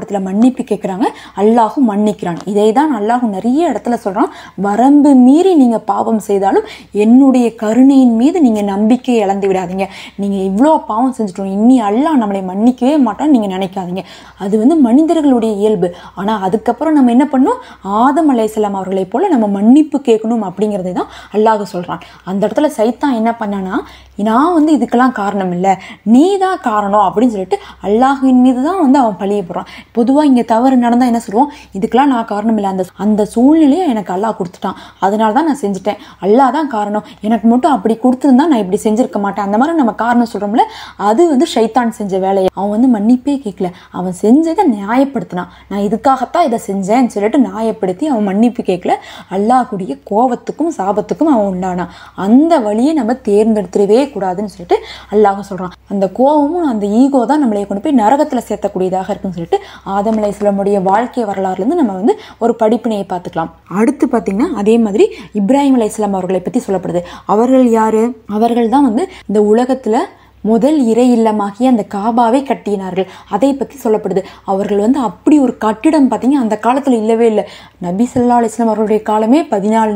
இடத்துல மன்னிப்பு கேட்குறாங்க அல்லாஹும் மன்னிக்கிறான் இதை தான் அல்லாஹு நிறைய இடத்துல சொல்கிறான் வரம்பு மீறி நீங்கள் பாவம் செய்தாலும் என்னுடைய கருணையின் மீது நீங்கள் நம்பிக்கை இழந்து விடாதீங்க நீங்கள் இவ்வளோ பாவம் செஞ்சுட்டோம் இனி அல்லாஹ் நம்மளை மன்னிக்கவே மாட்டோம்னு நீங்கள் நினைக்காதீங்க அது வந்து மனிதர்களுடைய இயல்பு ஆனால் அதுக்கப்புறம் நம்ம என்ன பண்ணும் ஆதம் அலையாம் அவர்களைப் போல் நம்ம மன்னிப்பு கேட்கணும் அப்படிங்கிறதை தான் அல்லாஹ் சொல்கிறான் அந்த இடத்துல சைத்தான் என்ன பண்ணனா நான் வந்து இதுக்கெல்லாம் காரணம் இல்லை நீ தான் காரணம் அப்படின்னு சொல்லிட்டு அல்லாஹின் மீது தான் வந்து அவன் பழிய போடுறான் பொதுவாக இங்கே தவறு நடந்தால் என்ன சொல்லுவோம் இதுக்கெல்லாம் நான் காரணம் இல்லை அந்த அந்த சூழ்நிலையை எனக்கு அல்லாஹ் கொடுத்துட்டான் அதனால தான் நான் செஞ்சுட்டேன் அல்லாஹ் தான் காரணம் எனக்கு மட்டும் அப்படி கொடுத்துருந்தா நான் இப்படி செஞ்சுருக்க மாட்டேன் அந்த மாதிரி நம்ம காரணம் சொல்கிறோம்ல அது வந்து ஷைத்தான் செஞ்ச வேலையை அவன் வந்து மன்னிப்பே கேட்கல அவன் செஞ்சதை நியாயப்படுத்தினான் நான் இதுக்காகத்தான் இதை செஞ்சேன்னு சொல்லிட்டு நியாயப்படுத்தி அவன் மன்னிப்பு கேட்கல அல்லாஹுடைய கோபத்துக்கும் சாபத்துக்கும் அவன் உண்டானான் அந்த வழியை நம்ம தேர்ந்தெடுத்துடவே கூடாதுன்னு சொல்லிட்டு அல்லாஹ் சொல்கிறான் அந்த கோபமும் அந்த ஈகோ தான் நம்மளைய கொண்டு போய் நரகத்தில் சேர்த்தக்கூடியதாக இருக்குன்னு சொல்லிட்டு ஆதமலை சொல்லமுடைய வாழ்க்கை வரலாறுலேருந்து நம்ம வந்து ஒரு படிப்பினையை பார்த்துக்கலாம் அடுத்து பார்த்திங்கன்னா அதே மாதிரி இப்ராஹிம் அலை இஸ்லாம் அவர்களை பற்றி சொல்லப்படுது அவர்கள் யார் அவர்கள் தான் வந்து இந்த உலகத்தில் முதல் இறை இல்லமாகி அந்த காபாவை கட்டினார்கள் அதை பற்றி சொல்லப்படுது அவர்கள் வந்து அப்படி ஒரு கட்டிடம் பார்த்தீங்கன்னா அந்த காலத்தில் இல்லவே இல்லை நபி சொல்லா அலிஸ்லாம் அவர்களுடைய காலமே பதினாலு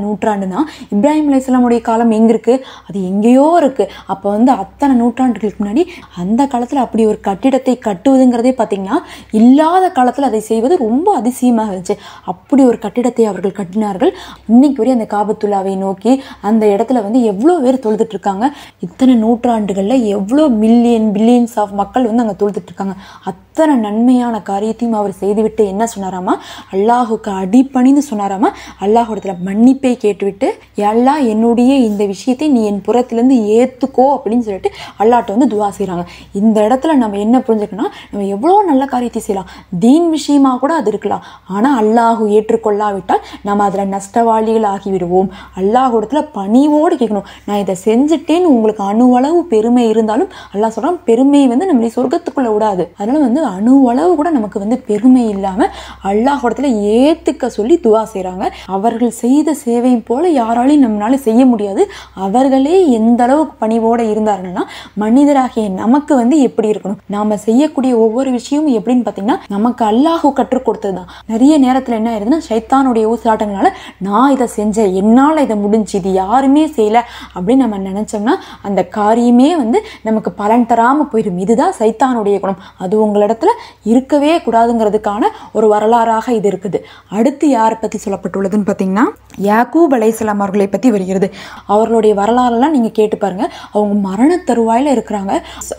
தான் இப்ராஹிம் அலி இஸ்லாமுடைய காலம் எங்கே இருக்குது அது எங்கேயோ இருக்குது அப்போ வந்து அத்தனை நூற்றாண்டுகளுக்கு முன்னாடி அந்த காலத்தில் அப்படி ஒரு கட்டிடத்தை கட்டுவதுங்கிறதே பார்த்திங்கன்னா இல்லாத காலத்தில் அதை செய்வது ரொம்ப அதிசயமாக இருந்துச்சு அப்படி ஒரு கட்டிடத்தை அவர்கள் கட்டினார்கள் இன்றைக்கு வரை அந்த காபத்துள்ளாவை நோக்கி அந்த இடத்துல வந்து எவ்வளோ பேர் தொழுதுட்டு இருக்காங்க இத்தனை நூற்றாண்டுகளில் எவ்வளோ எவ்வளோ மில்லியன் பில்லியன்ஸ் ஆஃப் மக்கள் வந்து அங்கே தொழுதுட்ருக்காங்க அத்தனை நன்மையான காரியத்தையும் அவர் செய்துவிட்டு என்ன சொன்னாராமா அல்லாஹுக்கு அடிப்பணின்னு சொன்னாராமா அல்லாஹோடத்தில் மன்னிப்பை கேட்டுவிட்டு எல்லாம் என்னுடைய இந்த விஷயத்தை நீ என் புறத்துலேருந்து ஏற்றுக்கோ அப்படின்னு சொல்லிட்டு அல்லாட்ட வந்து துவா செய்கிறாங்க இந்த இடத்துல நம்ம என்ன புரிஞ்சுக்கணும் நம்ம எவ்வளோ நல்ல காரியத்தை செய்யலாம் தீன் விஷயமாக கூட அது இருக்கலாம் ஆனால் அல்லாஹு ஏற்றுக்கொள்ளாவிட்டால் நம்ம அதில் நஷ்டவாளிகள் ஆகிவிடுவோம் அல்லாஹோடத்தில் பணிவோடு கேட்கணும் நான் இதை செஞ்சுட்டேன்னு உங்களுக்கு அணுவளவு பெருமை இருந்தாலும் இருந்தாலும் அல்லா சொல்கிறான் பெருமையை வந்து நம்மளை சொர்க்கத்துக்குள்ளே விடாது அதனால் வந்து அணு அளவு கூட நமக்கு வந்து பெருமை இல்லாமல் அல்லாஹோடத்தில் ஏற்றுக்க சொல்லி துவா செய்கிறாங்க அவர்கள் செய்த சேவையும் போல் யாராலையும் நம்மளால செய்ய முடியாது அவர்களே எந்த அளவுக்கு பணிவோடு இருந்தார்கள்னா மனிதராகிய நமக்கு வந்து எப்படி இருக்கணும் நாம் செய்யக்கூடிய ஒவ்வொரு விஷயமும் எப்படின்னு பார்த்தீங்கன்னா நமக்கு அல்லாஹு கற்றுக் கொடுத்தது தான் நிறைய நேரத்தில் என்ன ஆயிருதுன்னா சைத்தானுடைய ஊசலாட்டங்களால் நான் இதை செஞ்சேன் என்னால் இதை முடிஞ்சு இது யாருமே செய்யலை அப்படின்னு நம்ம நினச்சோம்னா அந்த காரியமே வந்து நம்ம நமக்கு பலன் தராமல் போயிடும் இதுதான் சைத்தானுடைய குணம் அது உங்களிடத்துல இருக்கவே கூடாதுங்கிறதுக்கான ஒரு வரலாறாக இது இருக்குது அடுத்து யாரை பற்றி சொல்லப்பட்டுள்ளதுன்னு பார்த்தீங்கன்னா யாக்கூப் அலைசலாம் அவர்களை பற்றி வருகிறது அவர்களுடைய வரலாறெல்லாம் நீங்கள் கேட்டு பாருங்க அவங்க மரண தருவாயில் இருக்கிறாங்க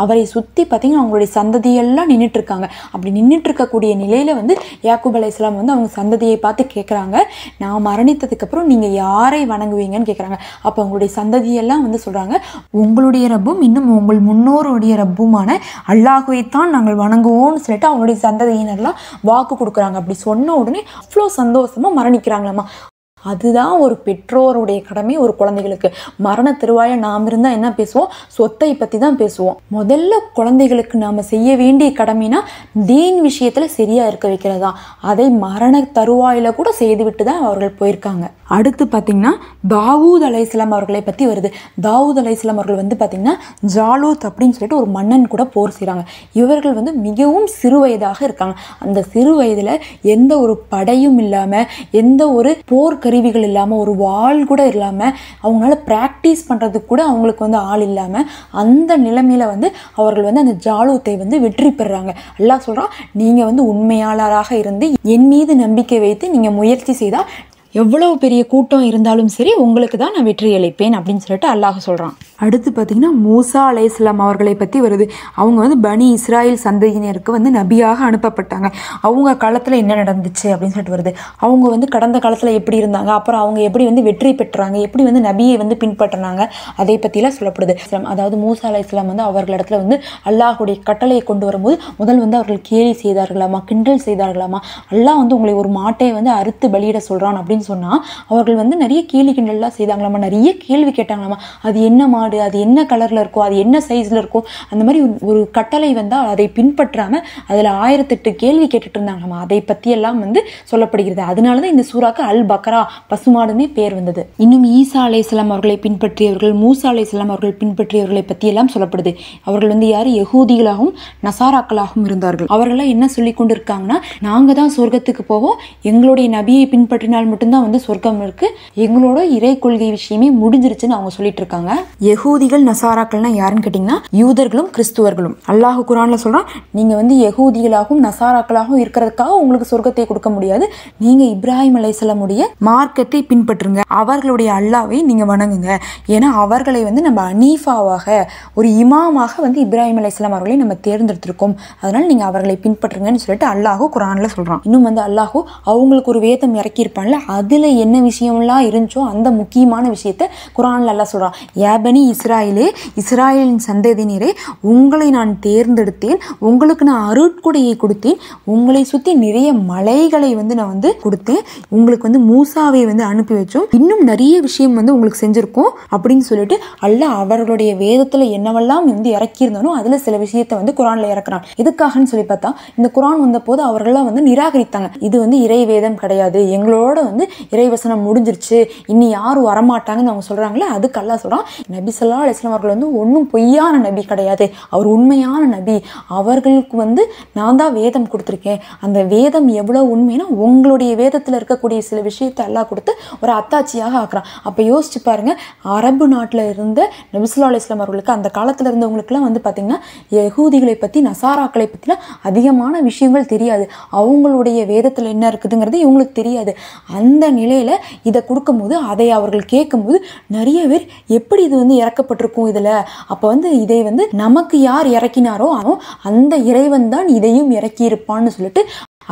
அவரை சுற்றி பார்த்தீங்கன்னா அவங்களுடைய சந்ததியெல்லாம் நின்றுட்டு இருக்காங்க அப்படி நின்றுட்டு இருக்கக்கூடிய நிலையில் வந்து யாக்கூப் அலை இஸ்லாம் வந்து அவங்க சந்ததியை பார்த்து கேட்குறாங்க நான் மரணித்ததுக்கப்புறம் நீங்கள் யாரை வணங்குவீங்கன்னு கேட்குறாங்க அப்போ அவங்களுடைய சந்ததியெல்லாம் வந்து சொல்கிறாங்க உங்களுடைய ரப்பும் இன்னும் உங்கள் முன்னோருடைய ரப்புமான அல்லாஹுவைத்தான் நாங்கள் வணங்குவோம்னு சொல்லிட்டு அவங்களுடைய சந்ததியினர்லாம் வாக்கு கொடுக்குறாங்க அப்படி சொன்ன உடனே அவ்வளோ சந்தோஷமாக மரணிக்கிறாங்களம்மா அதுதான் ஒரு பெற்றோருடைய கடமை ஒரு குழந்தைகளுக்கு மரண திருவாய நாம் இருந்தால் என்ன பேசுவோம் சொத்தை பற்றி தான் பேசுவோம் முதல்ல குழந்தைகளுக்கு நாம் செய்ய வேண்டிய கடமைனா தீன் விஷயத்தில் சரியாக இருக்க வைக்கிறதா அதை மரண தருவாயில் கூட செய்து தான் அவர்கள் போயிருக்காங்க அடுத்து பார்த்தீங்கன்னா தாவூத் அலைஸ்லாம் அவர்களை பற்றி வருது தாவூத் அலைஸ்லாம் அவர்கள் வந்து பார்த்தீங்கன்னா ஜாலூத் அப்படின்னு சொல்லிட்டு ஒரு மன்னன் கூட போர் செய்கிறாங்க இவர்கள் வந்து மிகவும் சிறு வயதாக இருக்காங்க அந்த சிறு வயதில் எந்த ஒரு படையும் இல்லாமல் எந்த ஒரு போர்க்கரு கருவிகள் இல்லாமல் ஒரு வால் கூட இல்லாமல் அவங்களால ப்ராக்டிஸ் பண்ணுறதுக்கு கூட அவங்களுக்கு வந்து ஆள் இல்லாமல் அந்த நிலைமையில் வந்து அவர்கள் வந்து அந்த ஜாலூத்தை வந்து வெற்றி பெறுறாங்க எல்லாம் சொல்கிறான் நீங்கள் வந்து உண்மையாளராக இருந்து என் மீது நம்பிக்கை வைத்து நீங்கள் முயற்சி செய்தால் எவ்வளோ பெரிய கூட்டம் இருந்தாலும் சரி உங்களுக்கு தான் நான் வெற்றி அளிப்பேன் அப்படின்னு சொல்லிட்டு அல்லாஹ் சொல்கிறான் அடுத்து பார்த்திங்கன்னா மூசா அலையாம் அவர்களை பற்றி வருது அவங்க வந்து பனி இஸ்ராயல் சந்ததியினருக்கு வந்து நபியாக அனுப்பப்பட்டாங்க அவங்க காலத்தில் என்ன நடந்துச்சு அப்படின்னு சொல்லிட்டு வருது அவங்க வந்து கடந்த காலத்தில் எப்படி இருந்தாங்க அப்புறம் அவங்க எப்படி வந்து வெற்றி பெற்றாங்க எப்படி வந்து நபியை வந்து பின்பற்றினாங்க அதை பற்றிலாம் சொல்லப்படுது அதாவது மூசா அலை இஸ்லாம் வந்து அவர்களிடத்துல வந்து அல்லாஹுடைய கட்டளையை கொண்டு வரும்போது முதல் வந்து அவர்கள் கேலி செய்தார்களாமா கிண்டல் செய்தார்களாமா அல்லாஹ் வந்து உங்களை ஒரு மாட்டை வந்து அறுத்து பலியிட சொல்கிறான் அப்படின்னு அப்படின்னு சொன்னால் அவர்கள் வந்து நிறைய கேலி கிண்டல்லாம் செய்தாங்களாமா நிறைய கேள்வி கேட்டாங்களாமா அது என்ன மாடு அது என்ன கலரில் இருக்கோ அது என்ன சைஸில் இருக்கோ அந்த மாதிரி ஒரு கட்டளை வந்தால் அதை பின்பற்றாமல் அதில் ஆயிரத்தெட்டு கேள்வி கேட்டுட்டு இருந்தாங்களாமா அதை பற்றியெல்லாம் வந்து சொல்லப்படுகிறது அதனால தான் இந்த சூறாக்கு அல் பக்ரா பசுமாடுன்னே பேர் வந்தது இன்னும் ஈசா அலை இஸ்லாம் அவர்களை பின்பற்றியவர்கள் மூசா அலை இஸ்லாம் அவர்கள் பின்பற்றியவர்களை பற்றியெல்லாம் சொல்லப்படுது அவர்கள் வந்து யார் யகூதிகளாகவும் நசாராக்களாகவும் இருந்தார்கள் அவர்களாம் என்ன சொல்லி கொண்டு இருக்காங்கன்னா நாங்கள் தான் சொர்க்கத்துக்கு போவோம் எங்களுடைய நபியை பின்பற்றினால் மட்டும்தான் மட்டும்தான் வந்து சொர்க்கம் இருக்கு எங்களோட இறை கொள்கை விஷயமே முடிஞ்சிருச்சுன்னு அவங்க சொல்லிட்டு இருக்காங்க யகூதிகள் நசாராக்கள்னா யாருன்னு கேட்டிங்கன்னா யூதர்களும் கிறிஸ்துவர்களும் அல்லாஹு குரான்ல சொல்றான் நீங்க வந்து யகூதிகளாகவும் நசாராக்களாகவும் இருக்கிறதுக்காக உங்களுக்கு சொர்க்கத்தை கொடுக்க முடியாது நீங்க இப்ராஹிம் அலைசலமுடைய மார்க்கத்தை பின்பற்றுங்க அவர்களுடைய அல்லாவை நீங்க வணங்குங்க ஏன்னா அவர்களை வந்து நம்ம அனீஃபாவாக ஒரு இமாமாக வந்து இப்ராஹிம் அலைசலாம் அவர்களை நம்ம தேர்ந்தெடுத்திருக்கோம் அதனால நீங்க அவர்களை பின்பற்றுங்கன்னு சொல்லிட்டு அல்லாஹோ குரான்ல சொல்றான் இன்னும் வந்து அல்லாஹோ அவங்களுக்கு ஒரு வேதம் இறக்கியிருப்பான்ல அதில் என்ன விஷயம்லாம் இருந்துச்சோ அந்த முக்கியமான விஷயத்த குரான்ல சொல்கிறான் ஏபனி இஸ்ராயிலே இஸ்ராயலின் சந்ததியினரே உங்களை நான் தேர்ந்தெடுத்தேன் உங்களுக்கு நான் அருட்கொடையை கொடுத்தேன் உங்களை சுற்றி நிறைய மலைகளை வந்து நான் வந்து கொடுத்தேன் உங்களுக்கு வந்து மூசாவை வந்து அனுப்பி வச்சோம் இன்னும் நிறைய விஷயம் வந்து உங்களுக்கு செஞ்சுருக்கோம் அப்படின்னு சொல்லிட்டு அல்ல அவர்களுடைய வேதத்தில் என்னவெல்லாம் வந்து இறக்கியிருந்தானோ அதில் சில விஷயத்தை வந்து குரானில் இறக்குறான் எதுக்காகன்னு சொல்லி பார்த்தா இந்த குரான் வந்தபோது அவர்கள்லாம் வந்து நிராகரித்தாங்க இது வந்து இறை வேதம் கிடையாது எங்களோட வந்து வந்து இறைவசனம் முடிஞ்சிருச்சு இன்னும் யாரும் வரமாட்டாங்கன்னு அவங்க சொல்கிறாங்களே அதுக்கு அல்லா சொல்கிறான் நபி சொல்லா அலிஸ்லாம் அவர்கள் வந்து ஒன்றும் பொய்யான நபி கிடையாது அவர் உண்மையான நபி அவர்களுக்கு வந்து நான் தான் வேதம் கொடுத்துருக்கேன் அந்த வேதம் எவ்வளோ உண்மைன்னா உங்களுடைய வேதத்தில் இருக்கக்கூடிய சில விஷயத்தை எல்லாம் கொடுத்து ஒரு அத்தாட்சியாக ஆக்குறான் அப்போ யோசிச்சு பாருங்கள் அரபு நாட்டில் இருந்த நபிசுல்லா அலிஸ்லாம் அவர்களுக்கு அந்த காலத்தில் இருந்தவங்களுக்குலாம் வந்து பார்த்திங்கன்னா யகூதிகளை பற்றி நசாராக்களை பற்றிலாம் அதிகமான விஷயங்கள் தெரியாது அவங்களுடைய வேதத்தில் என்ன இருக்குதுங்கிறது இவங்களுக்கு தெரியாது அந்த அந்த நிலையில் இதை கொடுக்கும்போது அதை அவர்கள் கேட்கும்போது நிறைய பேர் எப்படி இது வந்து இறக்கப்பட்டிருக்கும் இதில் அப்போ வந்து இதை வந்து நமக்கு யார் இறக்கினாரோ அந்த இறைவன் தான் இதையும் இறக்கியிருப்பான்னு சொல்லிட்டு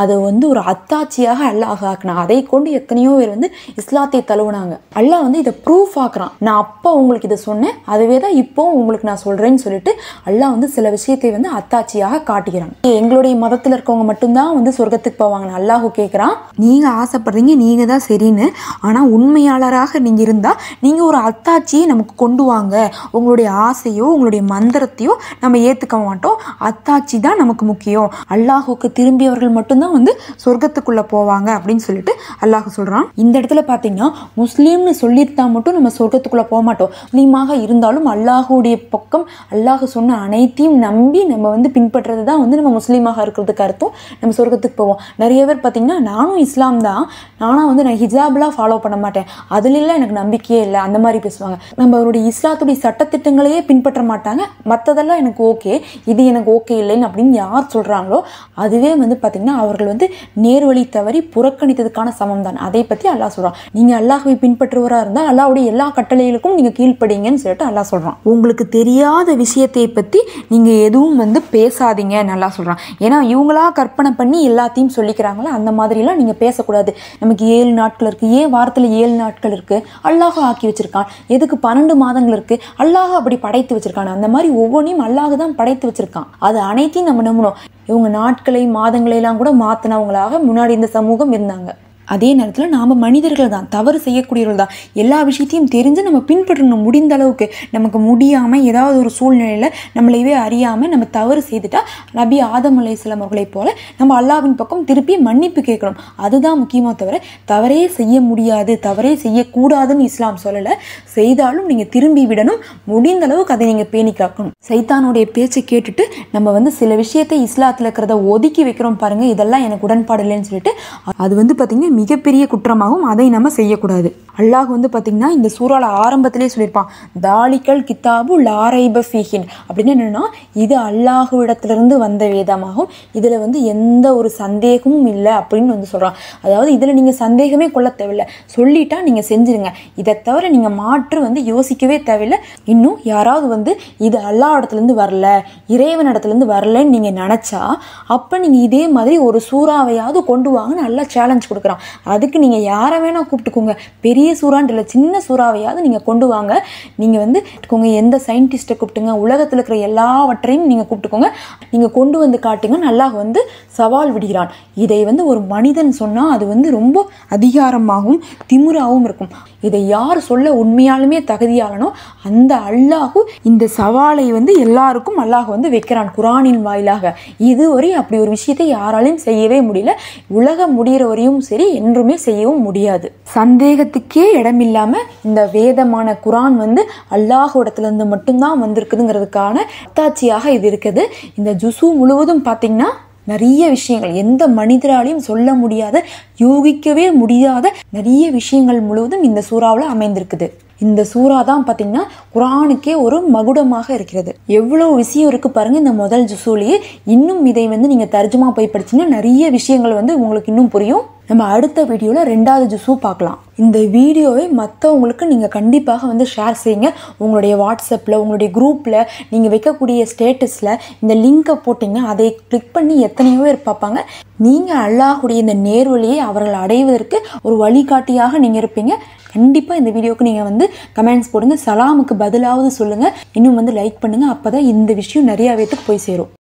அதை வந்து ஒரு அத்தாட்சியாக அல்லாஹ் ஆக்கினான் அதை கொண்டு எத்தனையோ பேர் வந்து இஸ்லாத்தை தழுவுனாங்க அல்லாஹ் வந்து இதை ப்ரூஃப் ஆக்குறான் நான் அப்போ உங்களுக்கு இதை சொன்னேன் அதுவே தான் இப்போ உங்களுக்கு நான் சொல்கிறேன்னு சொல்லிட்டு அல்லாஹ் வந்து சில விஷயத்தை வந்து அத்தாட்சியாக காட்டுகிறான் எங்களுடைய மதத்தில் இருக்கவங்க மட்டும்தான் வந்து சொர்க்கத்துக்கு போவாங்க அல்லாஹு கேட்குறான் நீங்கள் ஆசைப்படுறீங்க நீங்கள் தான் சரின்னு ஆனால் உண்மையாளராக நீங்கள் இருந்தால் நீங்கள் ஒரு அத்தாட்சியை நமக்கு கொண்டு வாங்க உங்களுடைய ஆசையோ உங்களுடைய மந்திரத்தையோ நம்ம ஏற்றுக்க மாட்டோம் அத்தாட்சி தான் நமக்கு முக்கியம் அல்லாஹுக்கு திரும்பியவர்கள் மட்டும்தான் மட்டும்தான் வந்து சொர்க்கத்துக்குள்ளே போவாங்க அப்படின்னு சொல்லிட்டு அல்லாஹ் சொல்கிறான் இந்த இடத்துல பார்த்தீங்கன்னா முஸ்லீம்னு சொல்லியிருந்தா மட்டும் நம்ம சொர்க்கத்துக்குள்ளே போக மாட்டோம் முஸ்லீமாக இருந்தாலும் அல்லாஹுடைய பக்கம் அல்லாஹ் சொன்ன அனைத்தையும் நம்பி நம்ம வந்து பின்பற்றுறது தான் வந்து நம்ம முஸ்லீமாக இருக்கிறதுக்கு அர்த்தம் நம்ம சொர்க்கத்துக்கு போவோம் நிறைய பேர் பார்த்தீங்கன்னா நானும் இஸ்லாம் தான் நானும் வந்து நான் ஹிஜாப்லாம் ஃபாலோ பண்ண மாட்டேன் அதுலெல்லாம் எனக்கு நம்பிக்கையே இல்லை அந்த மாதிரி பேசுவாங்க நம்மளுடைய இஸ்லாத்துடைய சட்டத்திட்டங்களையே பின்பற்ற மாட்டாங்க மற்றதெல்லாம் எனக்கு ஓகே இது எனக்கு ஓகே இல்லைன்னு அப்படின்னு யார் சொல்கிறாங்களோ அதுவே வந்து பார்த்தீங்கன்னா அவர்கள் வந்து நேர்வழி தவறி புறக்கணித்ததுக்கான சமம் தான் அதை பற்றி அல்லாஹ் சொல்கிறான் நீங்கள் அல்லாஹுவை பின்பற்றுவராக இருந்தால் அல்லாவுடைய எல்லா கட்டளைகளுக்கும் நீங்கள் கீழ்ப்படிங்கன்னு சொல்லிட்டு அல்லா சொல்கிறான் உங்களுக்கு தெரியாத விஷயத்தை பற்றி நீங்கள் எதுவும் வந்து பேசாதீங்க நல்லா சொல்கிறான் ஏன்னா இவங்களா கற்பனை பண்ணி எல்லாத்தையும் சொல்லிக்கிறாங்களா அந்த மாதிரிலாம் நீங்கள் பேசக்கூடாது நமக்கு ஏழு நாட்கள் இருக்குது ஏன் வாரத்தில் ஏழு நாட்கள் இருக்குது அல்லாஹ் ஆக்கி வச்சிருக்கான் எதுக்கு பன்னெண்டு மாதங்கள் இருக்குது அல்லாஹ் அப்படி படைத்து வச்சுருக்கான் அந்த மாதிரி ஒவ்வொன்றையும் அல்லாஹ் தான் படைத்து வச்சுருக்கான் அது அனைத்தையும் நம்ம நம்பணும் இவங்க நாட்களை மாதங்களையெல்லாம் கூட மாற்றினவங்களாக முன்னாடி இந்த சமூகம் இருந்தாங்க அதே நேரத்தில் நாம் மனிதர்கள் தான் தவறு செய்யக்கூடியவர்கள் தான் எல்லா விஷயத்தையும் தெரிஞ்சு நம்ம பின்பற்றணும் முடிந்த அளவுக்கு நமக்கு முடியாமல் ஏதாவது ஒரு சூழ்நிலையில் நம்மளையவே அறியாமல் நம்ம தவறு செய்துட்டால் நபி ஆதம் அலை இஸ்லாம் அவர்களைப் போல நம்ம அல்லாவின் பக்கம் திருப்பி மன்னிப்பு கேட்கணும் அதுதான் முக்கியமாக தவிர தவறே செய்ய முடியாது தவறே செய்யக்கூடாதுன்னு இஸ்லாம் சொல்லலை செய்தாலும் நீங்கள் திரும்பி விடணும் முடிந்த அளவுக்கு அதை நீங்கள் பேணி காக்கணும் சைத்தானுடைய பேச்சை கேட்டுட்டு நம்ம வந்து சில விஷயத்தை இஸ்லாத்தில் இருக்கிறத ஒதுக்கி வைக்கிறோம் பாருங்கள் இதெல்லாம் எனக்கு உடன்பாடு இல்லைன்னு சொல்லிட்டு அது வந்து பார்த்திங்கன்னா மிகப்பெரிய குற்றமாகும் அதை நம்ம செய்யக்கூடாது அல்லாஹ் வந்து பார்த்தீங்கன்னா இந்த சூறாவில் ஆரம்பத்திலே சொல்லியிருப்பான் தாலிக்கல் கித்தாபு லாரைப ஃபீஹின் அப்படின்னு என்னென்னா இது அல்லாஹுவிடத்திலிருந்து வந்த வேதமாகும் இதில் வந்து எந்த ஒரு சந்தேகமும் இல்லை அப்படின்னு வந்து சொல்கிறான் அதாவது இதில் நீங்கள் சந்தேகமே கொள்ள தேவையில்லை சொல்லிட்டா நீங்கள் செஞ்சுருங்க இதை தவிர நீங்கள் மாற்று வந்து யோசிக்கவே தேவையில்லை இன்னும் யாராவது வந்து இது அல்லா இடத்துலேருந்து வரல இறைவன் இடத்துலேருந்து வரலன்னு நீங்கள் நினச்சா அப்போ நீங்கள் இதே மாதிரி ஒரு சூறாவையாவது கொண்டு வாங்கன்னு நல்லா சேலஞ்ச் கொடுக்குறான் அதுக்கு நீங்கள் யாரை வேணால் கூப்பிட்டுக்கோங்க பெரிய பெரிய சூறான்ட்டு இல்லை சின்ன சூறாவையாவது நீங்கள் கொண்டு வாங்க நீங்கள் வந்து கொங்க எந்த சயின்டிஸ்ட்டை கூப்பிட்டுங்க உலகத்தில் இருக்கிற எல்லாவற்றையும் நீங்கள் கூப்பிட்டுக்கோங்க நீங்கள் கொண்டு வந்து காட்டுங்க நல்லா வந்து சவால் விடுகிறான் இதை வந்து ஒரு மனிதன் சொன்னால் அது வந்து ரொம்ப அதிகாரமாகவும் திமுறாகவும் இருக்கும் இதை யார் சொல்ல உண்மையாலுமே தகுதியாகணும் அந்த அல்லாஹு இந்த சவாலை வந்து எல்லாருக்கும் அல்லாஹ் வந்து வைக்கிறான் குரானின் வாயிலாக இதுவரை அப்படி ஒரு விஷயத்தை யாராலையும் செய்யவே முடியல உலகம் முடிகிற வரையும் சரி என்றுமே செய்யவும் முடியாது சந்தேகத்துக்கே இடமில்லாமல் இந்த வேதமான குரான் வந்து அல்லாஹோடத்துலேருந்து மட்டும்தான் வந்திருக்குதுங்கிறதுக்கான அத்தாட்சியாக இது இருக்குது இந்த ஜுசு முழுவதும் பார்த்தீங்கன்னா நிறைய விஷயங்கள் எந்த மனிதராலையும் சொல்ல முடியாத யோகிக்கவே முடியாத நிறைய விஷயங்கள் முழுவதும் இந்த சூறாவில் அமைந்திருக்குது இந்த சூறா தான் பார்த்தீங்கன்னா குரானுக்கே ஒரு மகுடமாக இருக்கிறது எவ்வளோ விஷயம் இருக்கு பாருங்க இந்த முதல் ஜுசூலியே இன்னும் இதை வந்து நீங்கள் தர்ஜமா போய் படிச்சிங்கன்னா நிறைய விஷயங்கள் வந்து உங்களுக்கு இன்னும் புரியும் நம்ம அடுத்த வீடியோவில் ரெண்டாவது ஜூஸும் பார்க்கலாம் இந்த வீடியோவை மற்றவங்களுக்கு நீங்கள் கண்டிப்பாக வந்து ஷேர் செய்யுங்க உங்களுடைய வாட்ஸ்அப்பில் உங்களுடைய குரூப்பில் நீங்கள் வைக்கக்கூடிய ஸ்டேட்டஸில் இந்த லிங்க்கை போட்டிங்க அதை கிளிக் பண்ணி எத்தனையோ பேர் பார்ப்பாங்க நீங்கள் அல்லாஹுடைய இந்த நேர்வழியை அவர்கள் அடைவதற்கு ஒரு வழிகாட்டியாக நீங்கள் இருப்பீங்க கண்டிப்பாக இந்த வீடியோவுக்கு நீங்கள் வந்து கமெண்ட்ஸ் போடுங்க சலாமுக்கு பதிலாவது சொல்லுங்கள் இன்னும் வந்து லைக் பண்ணுங்கள் அப்போ தான் இந்த விஷயம் நிறையா பேத்துக்கு போய் சேரும்